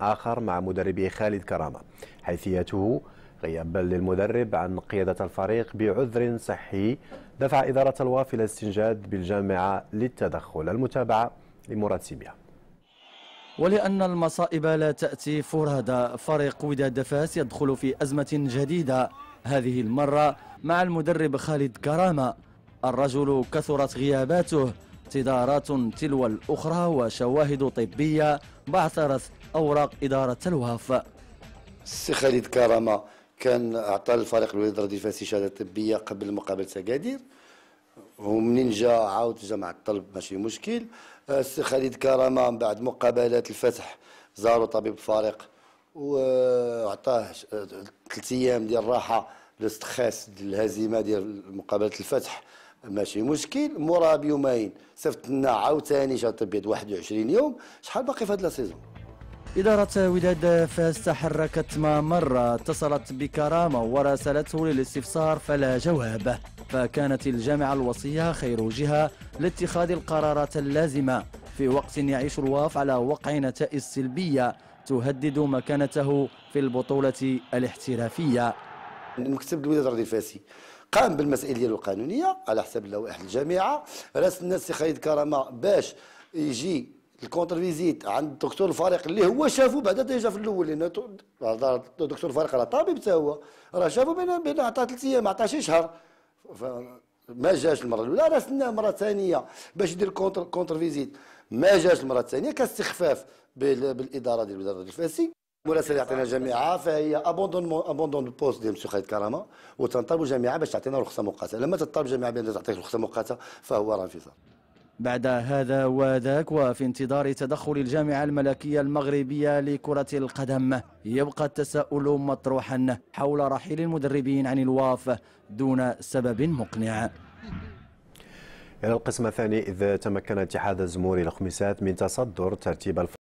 آخر مع مدربه خالد كرامة حيثيته غياب للمدرب عن قيادة الفريق بعذر صحي دفع إدارة الوافل إلى بالجامعة للتدخل المتابعة سيميا ولأن المصائب لا تأتي فرادى فريق وداد فاس يدخل في أزمة جديدة هذه المرة مع المدرب خالد كرامة الرجل كثرت غياباته اعتذارات تلو الأخرى وشواهد طبية بعثرت أوراق إدارة الوهف السي خالد كرامة كان أعطى الفريق الوليد الرديفاسي شهادة طبية قبل مقابلة أكادير ومنين جا عاود جمع الطلب ماشي مشكل السي آه، خالد كرامة من بعد مقابلات الفتح زاروا طبيب الفريق وعطاه ثلاث آه، أيام ديال الراحة الاستخاس ديال الهزيمة ديال مقابلة الفتح ماشي مشكل مورا بيومين صيفط لنا عاوتاني شهر ابيض 21 يوم شحال باقي في هذه السيزون إدارة وداد فاس تحركت ما مرة اتصلت بكرامة وراسلته للاستفسار فلا جواب فكانت الجامعة الوصية خير جهة لاتخاذ القرارات اللازمة في وقت يعيش الواف على وقع نتائج سلبية تهدد مكانته في البطولة الاحترافية المكتب الولايه الرياضي الفاسي قام بالمسائل ديالو القانونيه على حساب اللوائح الجامعه راس الناس خالد كرامه باش يجي الكونتر فيزيت عند الدكتور الفريق اللي هو شافو بعدا ديجا في الاول لان الدكتور الفريق راه طبيب حتى هو راه شافو بين بين عطاه ثلاث ايام عطاه شي شهر ما جاش المره الاولى راه استناه مره ثانيه باش يدير كونتر كونتر فيزيت ما جاش المره الثانيه كاستخفاف بالاداره ديال الوزاره الفاسي مراسل يعطينا جميعا فهي ابوندون ابوندون بوست ديال مسيو خالد كرامه وتنطلبوا الجامعه باش تعطينا رخصه مؤقته لما تطلب الجامعه بان تعطيك رخصه مؤقته فهو راه انفصال بعد هذا وذاك وفي انتظار تدخل الجامعة الملكية المغربية لكرة القدم يبقى التساؤل مطروحا حول رحيل المدربين عن الواف دون سبب مقنع إلى القسم الثاني إذ تمكن اتحاد الزموري الخميسات من تصدر ترتيب الف...